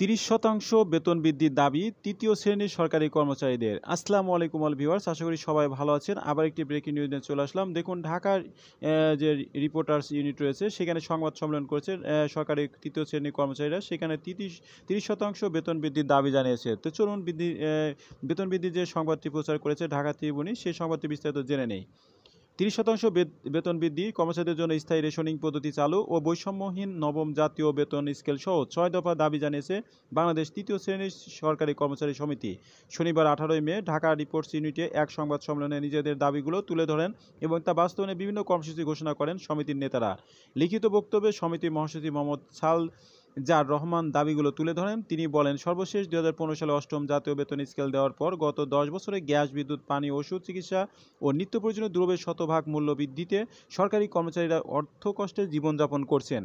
তিরিশ শতাংশ বেতন বৃদ্ধির দাবি তৃতীয় শ্রেণীর সরকারি কর্মচারীদের আসসালামু আলাইকুম অল ভিউয়ার্স আশা করি সবাই ভালো আছেন আবার একটি ব্রেকিং নিউজ নিয়ে চলে আসলাম দেখুন ঢাকার যে রিপোর্টার্স ইউনিট রয়েছে সেখানে সংবাদ সম্মেলন করেছে সরকারি তৃতীয় শ্রেণীর কর্মচারীরা সেখানে তিরিশ তিরিশ শতাংশ বেতন বৃদ্ধির দাবি জানিয়েছে তো চলুন বৃদ্ধি বেতন বৃদ্ধির যে সংবাদটি প্রচার করেছে ঢাকা ত্রিবুনি সেই সংবাদটি বিস্তারিত জেনে নেই তিরিশ শতাংশ বেতন বৃদ্ধি কর্মচারীদের জন্য স্থায়ী রেশনিং পদ্ধতি চালু ও বৈষম্যহীন নবম জাতীয় বেতন স্কেল সহ ছয় দফা দাবি জানিয়েছে বাংলাদেশ তৃতীয় শ্রেণীর সরকারি কর্মচারী সমিতি শনিবার আঠারোই মে ঢাকা রিপোর্টস ইউনিটে এক সংবাদ সম্মেলনে নিজেদের দাবিগুলো তুলে ধরেন এবং তা বাস্তবনে বিভিন্ন কর্মসূচি ঘোষণা করেন সমিতির নেতারা লিখিত বক্তব্যে সমিতির মহাসচিব মোহাম্মদ সাল জার রহমান দাবিগুলো তুলে ধরেন তিনি বলেন সর্বশেষ দু সালে অষ্টম জাতীয় বেতন স্কেল দেওয়ার পর গত দশ বছরে গ্যাস বিদ্যুৎ পানি ওষুধ চিকিৎসা ও নিত্য প্রয়োজনীয় দ্রব্যের শতভাগ মূল্য বৃদ্ধিতে সরকারি কর্মচারীরা অর্থ কষ্টে জীবনযাপন করছেন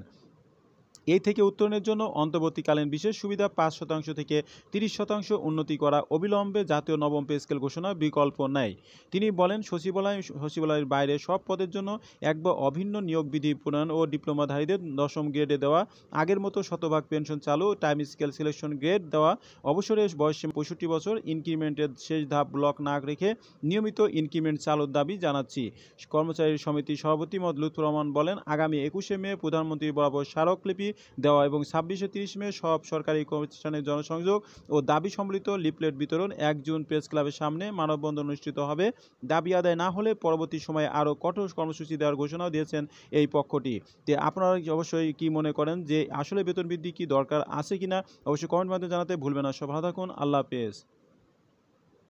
এই থেকে উত্তরণের জন্য অন্তর্বর্তীকালীন বিশেষ সুবিধা পাঁচ শতাংশ থেকে তিরিশ শতাংশ উন্নতি করা অবিলম্বে জাতীয় নবম পে স্কেল ঘোষণা বিকল্প নেয় তিনি বলেন সচিবালয় সচিবালয়ের বাইরে সব পদের জন্য এক বা অভিন্ন নিয়োগ বিধি প্রণয়ন ও ডিপ্লোমাধারীদের দশম গ্রেডে দেওয়া আগের মতো শতভাগ পেনশন চালু টাইম স্কেল সিলেকশন গ্রেড দেওয়া অবসরে বয়সে পঁয়ষট্টি বছর ইনক্রিমেন্টের শেষ ধাপ ব্লক না রেখে নিয়মিত ইনক্রিমেন্ট চালুর দাবি জানাচ্ছি কর্মচারী সমিতি সভাপতি মদলুত রহমান বলেন আগামী একুশে মে প্রধানমন্ত্রী বরাবর স্মারকলিপি দেওয়া এবং ছাব্বিশে তিরিশ মে সব সরকারি প্রতিষ্ঠানে জনসংযোগ ও দাবি সম্বলিত লিফলেট বিতরণ এক জুন প্রেস ক্লাবের সামনে মানববন্ধন অনুষ্ঠিত হবে দাবি আদায় না হলে পরবর্তী সময়ে আরও কঠোর কর্মসূচি দেওয়ার ঘোষণাও দিয়েছেন এই পক্ষটি তে আপনারা অবশ্যই কি মনে করেন যে আসলে বেতন বৃদ্ধি কি দরকার আছে কিনা অবশ্যই কমেন্ট মাধ্যমে জানাতে ভুলবেন না সব ভালো থাকুন আল্লাহ হাফেজ